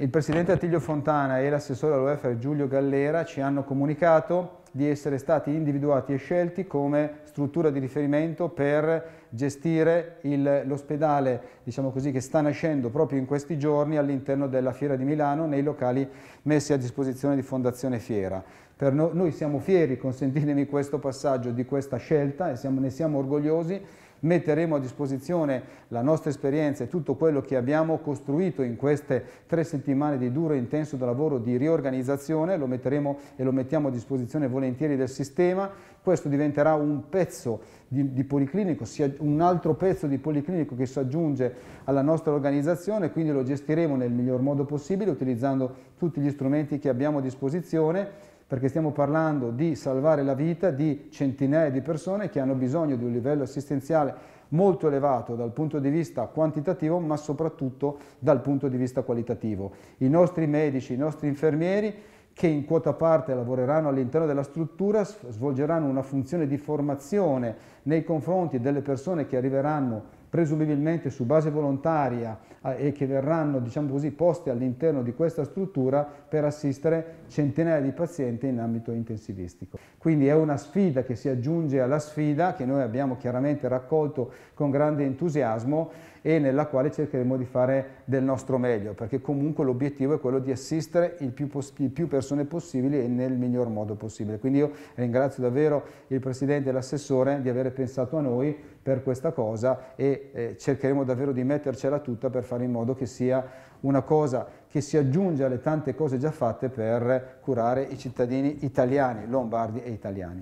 Il presidente Attilio Fontana e l'assessore al welfare Giulio Gallera ci hanno comunicato di essere stati individuati e scelti come struttura di riferimento per gestire l'ospedale diciamo che sta nascendo proprio in questi giorni all'interno della Fiera di Milano nei locali messi a disposizione di Fondazione Fiera. No, noi siamo fieri, consentitemi questo passaggio, di questa scelta e siamo, ne siamo orgogliosi metteremo a disposizione la nostra esperienza e tutto quello che abbiamo costruito in queste tre settimane di duro e intenso lavoro di riorganizzazione, lo metteremo e lo mettiamo a disposizione volentieri del sistema, questo diventerà un pezzo di, di policlinico, un altro pezzo di policlinico che si aggiunge alla nostra organizzazione, quindi lo gestiremo nel miglior modo possibile utilizzando tutti gli strumenti che abbiamo a disposizione perché stiamo parlando di salvare la vita di centinaia di persone che hanno bisogno di un livello assistenziale molto elevato dal punto di vista quantitativo ma soprattutto dal punto di vista qualitativo. I nostri medici, i nostri infermieri che in quota parte lavoreranno all'interno della struttura svolgeranno una funzione di formazione nei confronti delle persone che arriveranno presumibilmente su base volontaria eh, e che verranno diciamo così, posti all'interno di questa struttura per assistere centinaia di pazienti in ambito intensivistico. Quindi è una sfida che si aggiunge alla sfida che noi abbiamo chiaramente raccolto con grande entusiasmo e nella quale cercheremo di fare del nostro meglio, perché comunque l'obiettivo è quello di assistere il più, il più persone possibile e nel miglior modo possibile. Quindi io ringrazio davvero il Presidente e l'assessore di aver pensato a noi per questa cosa e eh, cercheremo davvero di mettercela tutta per fare in modo che sia una cosa che si aggiunge alle tante cose già fatte per curare i cittadini italiani, lombardi e italiani.